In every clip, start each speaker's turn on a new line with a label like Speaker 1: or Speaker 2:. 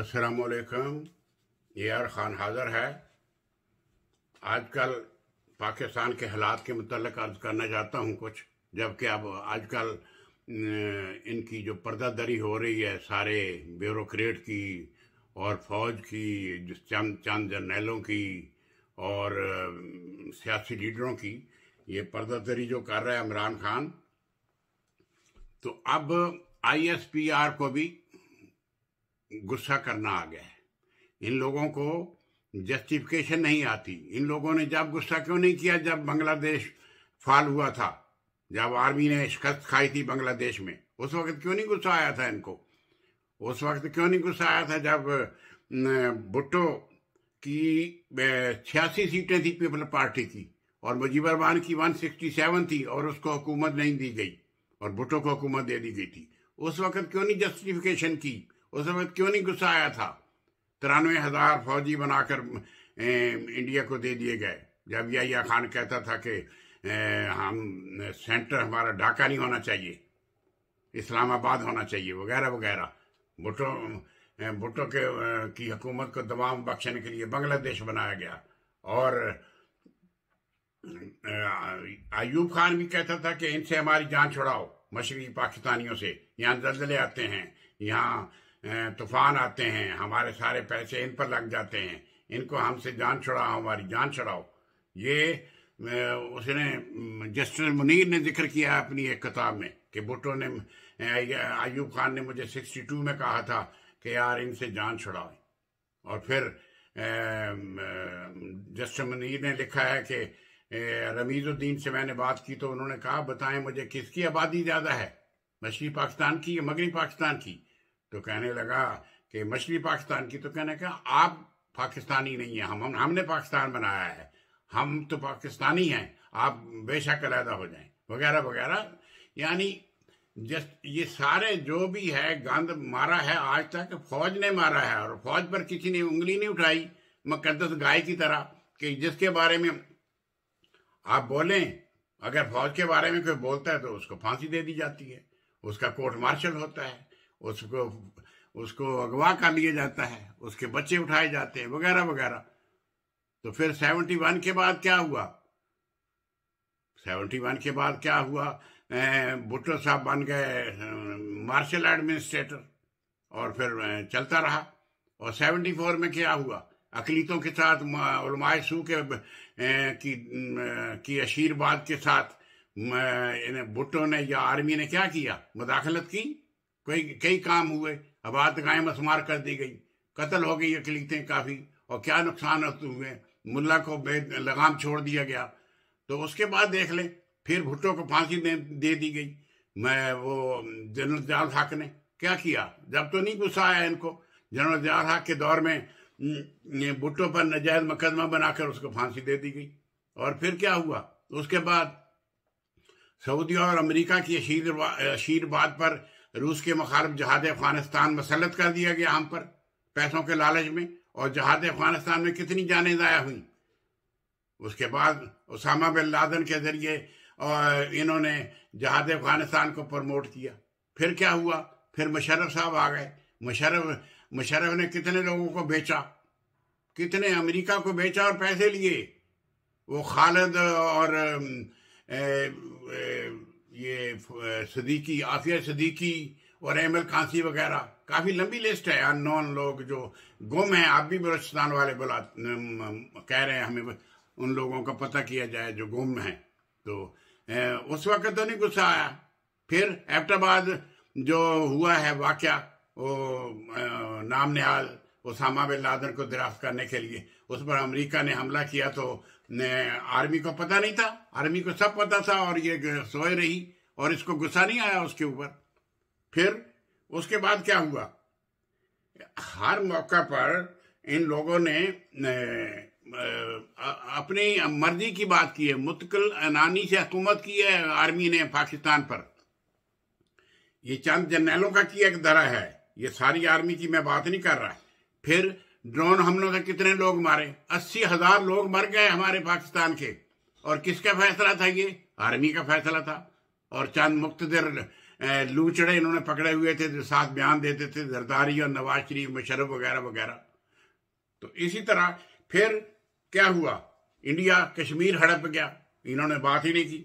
Speaker 1: असलकम आर खान हाज़र है आजकल पाकिस्तान के हालात के मतलब अर्ज़ करना चाहता हूँ कुछ जबकि अब आजकल इनकी जो पर्दादरी हो रही है सारे ब्यूरोक्रेट की और फौज की चंद चंद जर्नैलों की और सियासी लीडरों की ये पर्दादरी जो कर रहा है इमरान खान तो अब आईएसपीआर को भी गुस्सा करना आ गया है इन लोगों को जस्टिफिकेशन नहीं आती इन लोगों ने जब गुस्सा क्यों नहीं किया जब बांग्लादेश फाल हुआ था जब आर्मी ने शिकस्त खाई थी बांग्लादेश में उस वक्त क्यों नहीं गुस्सा आया था इनको उस वक्त क्यों नहीं गुस्सा आया था जब भुट्टो की छियासी सीटें थी पीपल पार्टी की और मुजीब रहमान की 167 थी और उसको हुकूमत नहीं दी गई और भुट्टो को हुकूमत दे दी गई थी उस वक्त क्यों नहीं जस्टिफिकेशन की उस समय क्यों नहीं गुस्सा आया था तिरानवे हजार फौजी बनाकर इंडिया को दे दिए गए जब या खान कहता था कि हम सेंटर हमारा ढाका नहीं होना चाहिए इस्लामाबाद होना चाहिए वगैरह वगैरह भुटो भुटो के की हुकूमत को दबाव बख्शने के लिए बांग्लादेश बनाया गया और अयूब खान भी कहता था कि इनसे हमारी जान छुड़ाओ मशरकी पाकिस्तानियों से यहाँ जल्दले आते हैं यहाँ तूफान आते हैं हमारे सारे पैसे इन पर लग जाते हैं इनको हमसे जान छुड़ाओ हमारी जान छुड़ाओ ये उसने जस्टिस मुनीर ने जिक्र किया अपनी एक किताब में कि भुट्टो ने आयूब खान ने मुझे 62 में कहा था कि यार इनसे जान छुड़ाओ और फिर जस्टिस मुनीर ने लिखा है कि रमीजुद्दीन से मैंने बात की तो उन्होंने कहा बताएं मुझे किसकी आबादी ज़्यादा है मशी पाकिस्तान की या मगरी पाकिस्तान की तो कहने लगा कि मछली पाकिस्तान की तो कहने का आप पाकिस्तानी नहीं है हम हमने पाकिस्तान बनाया है हम तो पाकिस्तानी हैं आप बेशक अलहदा हो जाएं वगैरह वगैरह यानी जस ये सारे जो भी है गंद मारा है आज तक फौज ने मारा है और फौज पर किसी ने उंगली नहीं उठाई मुकदस गाय की तरह कि जिसके बारे में आप बोलें अगर फौज के बारे में कोई बोलता है तो उसको फांसी दे दी जाती है उसका कोर्ट मार्शल होता है उसको उसको अगवा कर लिया जाता है उसके बच्चे उठाए जाते हैं वगैरह वगैरह तो फिर सेवेंटी वन के बाद क्या हुआ सेवेंटी वन के बाद क्या हुआ भुट्टो साहब बन गए मार्शल एडमिनिस्ट्रेटर और फिर चलता रहा और सेवेंटी फोर में क्या हुआ अकलीतों के साथ उलमाए सू के की, की आशीर्वाद के साथ भुट्टो ने या आर्मी ने क्या किया मुदाखलत की कई कई काम हुए अब आतगाएँ मसमार कर दी गई कत्ल हो गई अकलीतें काफ़ी और क्या नुकसान तो हुए मुल्ला को लगाम छोड़ दिया गया तो उसके बाद देख लें फिर भुट्टो को फांसी दे, दे दी गई मैं वो जनरल जयाल हक ने क्या किया जब तो नहीं गुस्सा आया इनको जनरल जयाल हक के दौर में भुट्टो पर नजायज मुकदमा बनाकर उसको फांसी दे दी गई और फिर क्या हुआ उसके बाद सऊदी और अमेरिका की आशीर्वाद पर रूस के मुखारब जहाद अफगानिस्तान मसलत कर दिया गया हम पर पैसों के लालच में और जहाद अफगानिस्तान में कितनी जानें ज़ाया हुई उसके बाद उसामा बिन लादन के ज़रिए और इन्होंने जहाद अफगानिस्तान को प्रमोट किया फिर क्या हुआ फिर मुशरफ साहब आ गए मुशरफ मुशरफ ने कितने लोगों को बेचा कितने अमेरिका को बेचा और पैसे लिए वो खालिद और ए, ए, ये सदीकी आफिया सदीकी और अहमल खांसी वगैरह काफ़ी लंबी लिस्ट है अननोन लोग जो गुम हैं आप भी बलोचिस्तान वाले बुला कह रहे हैं हमें उन लोगों का पता किया जाए जो गुम है तो उस वक्त तो नहीं गुस्सा आया फिर एफ्टाबाद जो हुआ है वाक्य वो नाम निहाल उसामा बिन लादन को गिरफ्त करने के लिए उस पर अमेरिका ने हमला किया तो ने आर्मी को पता नहीं था आर्मी को सब पता था और ये सोए रही और इसको गुस्सा नहीं आया उसके ऊपर फिर उसके बाद क्या हुआ हर मौका पर इन लोगों ने अपनी मर्जी की बात की है मुतकल अनानी से हुकूमत की है आर्मी ने पाकिस्तान पर ये चंद जनरलों का किया एक दरा है ये सारी आर्मी की मैं बात नहीं कर रहा फिर ड्रोन हमलों से कितने लोग मारे अस्सी हजार लोग मर गए हमारे पाकिस्तान के और किसका फैसला था ये आर्मी का फैसला था और चंद मुक्त देर लूचड़े इन्होंने पकड़े हुए थे जो साथ बयान देते थे जरदारी और नवाज शरीफ मुशरफ वगैरह वगैरह तो इसी तरह फिर क्या हुआ इंडिया कश्मीर हड़प गया इन्होंने बात ही नहीं की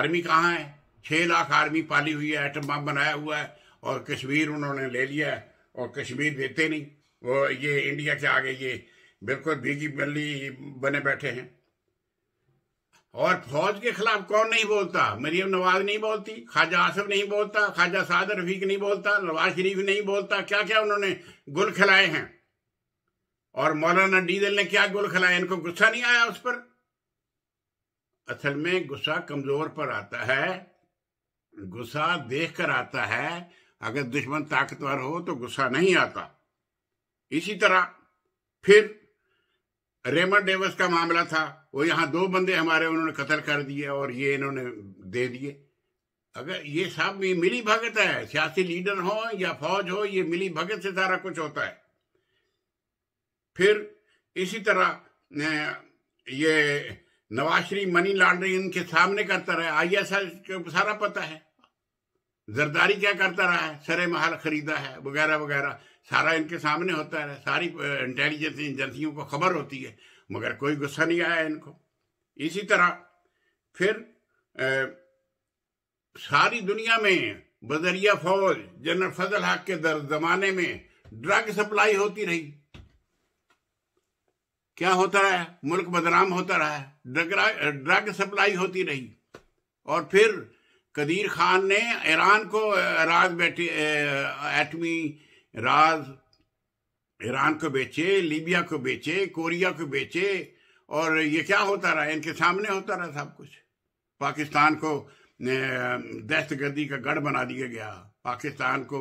Speaker 1: आर्मी कहाँ है छः लाख आर्मी पाली हुई है एटम बम बनाया हुआ है और कश्मीर उन्होंने ले लिया है और कश्मीर देते नहीं वो ये इंडिया के आगे ये बिल्कुल भीगी बल्ली बने बैठे हैं और फौज के खिलाफ कौन नहीं बोलता मरियम नवाज नहीं बोलती ख्वाजा आसफ नहीं बोलता ख्वाजा साद रफीक नहीं बोलता नवाज शरीफ नहीं बोलता क्या क्या उन्होंने गुल खिलाए हैं और मौलाना डीजल ने क्या गुल खिलाए इनको गुस्सा नहीं आया उस पर असल में गुस्सा कमजोर पर आता है गुस्सा देख कर आता है अगर दुश्मन ताकतवर हो तो गुस्सा नहीं आता इसी तरह फिर रेमन डेवस का मामला था वो यहां दो बंदे हमारे उन्होंने कत्ल कर दिए और ये इन्होंने दे दिए अगर ये सब मिली भगत है सियासी लीडर हो या फौज हो ये मिली भगत से सारा कुछ होता है फिर इसी तरह ये नवाज शरीफ मनी लॉन्ड्रिंग इनके सामने करता रहा आई एस एल सारा पता है जरदारी क्या करता रहा है सरे महल खरीदा है वगैरह वगैरह सारा इनके सामने होता है सारी इंटेलिजेंस एजेंसियों को खबर होती है मगर कोई गुस्सा नहीं आया इनको इसी तरह फिर ए, सारी दुनिया में बदरिया फौज जनरल फजल हक के जमाने में ड्रग सप्लाई होती रही क्या होता रहा मुल्क बदनाम होता रहा ड्रग ड्रग सप्लाई होती रही और फिर कदीर खान ने ईरान को राज बैठी एटमी राज ईरान को बेचे लीबिया को बेचे कोरिया को बेचे और ये क्या होता रहा इनके सामने होता रहा सब कुछ पाकिस्तान को दहशतगर्दी का गढ़ बना दिया गया पाकिस्तान को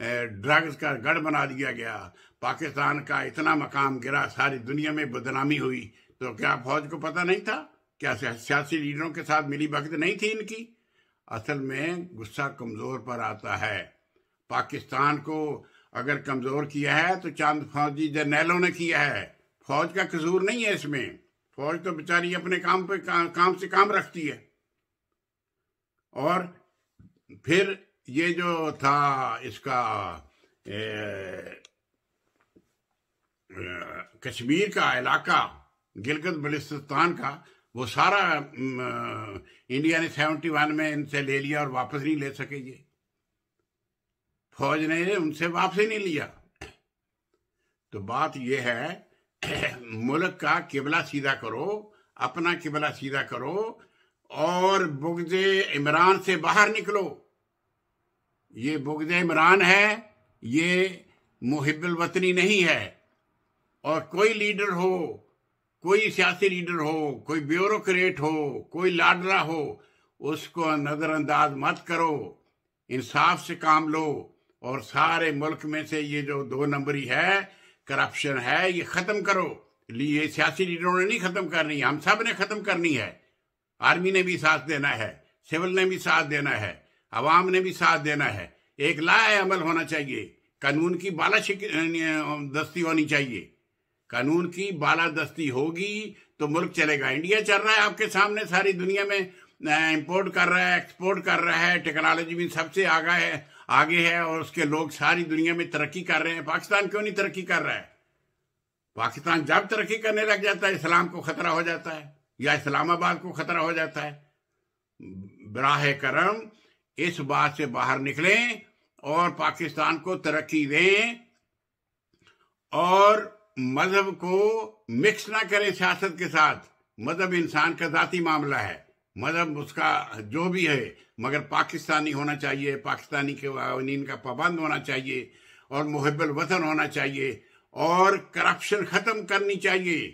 Speaker 1: ड्रग्स का गढ़ बना दिया गया पाकिस्तान का इतना मकाम गिरा सारी दुनिया में बदनामी हुई तो क्या फौज को पता नहीं था क्या सियासी लीडरों के साथ मिली भगत नहीं थी इनकी असल में गुस्सा कमज़ोर पर आता है पाकिस्तान को अगर कमज़ोर किया है तो चांद फौजी जर्नैलों ने किया है फौज का कसूर नहीं है इसमें फौज तो बेचारी अपने काम पे का, काम से काम रखती है और फिर ये जो था इसका ए, ए, कश्मीर का इलाका गिलगत बलिस्तान का वो सारा इंडिया ने सेवेंटी वन में इनसे ले लिया और वापस नहीं ले सके ये फौज ने उनसे वापसी नहीं लिया तो बात यह है मुल्क का किबला सीधा करो अपना किबला सीधा करो और बुगजे इमरान से बाहर निकलो ये बुगजे इमरान है ये मुहिबुल वतनी नहीं है और कोई लीडर हो कोई सियासी लीडर हो कोई ब्यूरोक्रेट हो कोई लाडला हो उसको नज़रअंदाज मत करो इंसाफ से काम लो और सारे मुल्क में से ये जो दो नंबरी है करप्शन है ये खत्म करो ये सियासी लीडरों ने नहीं खत्म करनी हम सब ने खत्म करनी है आर्मी ने भी साथ देना है सिविल ने भी साथ देना है अवाम ने भी साथ देना है एक लाए अमल होना चाहिए कानून की बाला दस्ती होनी चाहिए कानून की बाला दस्ती होगी तो मुल्क चलेगा इंडिया चल रहा है आपके सामने सारी दुनिया में इंपोर्ट कर रहा है एक्सपोर्ट कर रहा है टेक्नोलॉजी में सबसे आगा है आगे है और उसके लोग सारी दुनिया में तरक्की कर रहे हैं पाकिस्तान क्यों नहीं तरक्की कर रहा है पाकिस्तान जब तरक्की करने लग जाता है इस्लाम को खतरा हो जाता है या इस्लामाबाद को खतरा हो जाता है बराह करम इस बात से बाहर निकलें और पाकिस्तान को तरक्की दें और मजहब को मिक्स ना करें सियासत के साथ मजहब इंसान का जाती मामला है मतलब उसका जो भी है मगर पाकिस्तानी होना चाहिए पाकिस्तानी के कवानीन का पाबंद होना चाहिए और मुहबल वतन होना चाहिए और करप्शन ख़त्म करनी चाहिए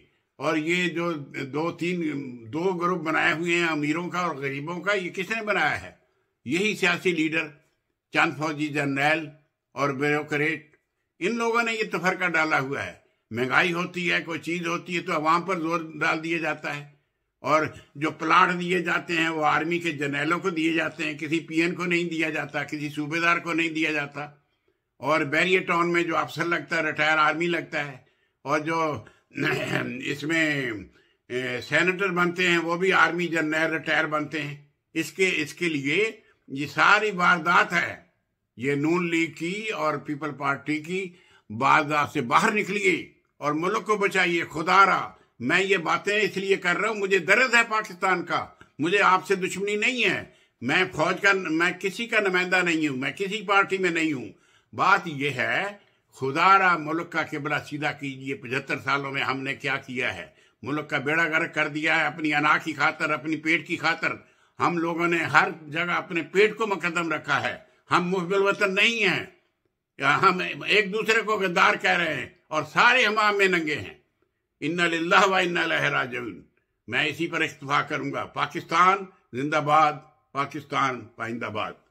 Speaker 1: और ये जो दो तीन दो ग्रुप बनाए हुए हैं अमीरों का और गरीबों का ये किसने बनाया है यही सियासी लीडर चांद फौजी जनरल और ब्यूरोट इन लोगों ने ये तफरका डाला हुआ है महंगाई होती है कोई चीज़ होती है तो अवाम पर जोर डाल दिया जाता है और जो प्लाट दिए जाते हैं वो आर्मी के जनरलों को दिए जाते हैं किसी पीएन को नहीं दिया जाता किसी सूबेदार को नहीं दिया जाता और बैरियर टाउन में जो अफसर लगता है रिटायर आर्मी लगता है और जो इसमें सेनेटर बनते हैं वो भी आर्मी जनरल रिटायर बनते हैं इसके इसके लिए ये सारी वारदात है ये नून लीग की और पीपल पार्टी की वारदात से बाहर निकलिए और मुल्क को बचाइए खुदा रहा मैं ये बातें इसलिए कर रहा हूं मुझे दर्द है पाकिस्तान का मुझे आपसे दुश्मनी नहीं है मैं फौज का मैं किसी का नुमाइंदा नहीं हूं मैं किसी पार्टी में नहीं हूं बात यह है खुदारा मुल्क का किबला सीधा कीजिए पचहत्तर सालों में हमने क्या किया है मुल्क का बेड़ा गर्क कर दिया है अपनी अना की खातर अपनी पेट की खातर हम लोगों ने हर जगह अपने पेट को मकदम रखा है हम मुहबिल वतन नहीं है हम एक दूसरे को गद्दार कह रहे हैं और सारे हम में नंगे हैं इन्ना व इन्ना लहराजन मैं इसी पर इस्तीफा करूंगा पाकिस्तान जिंदाबाद पाकिस्तान पाइंदाबाद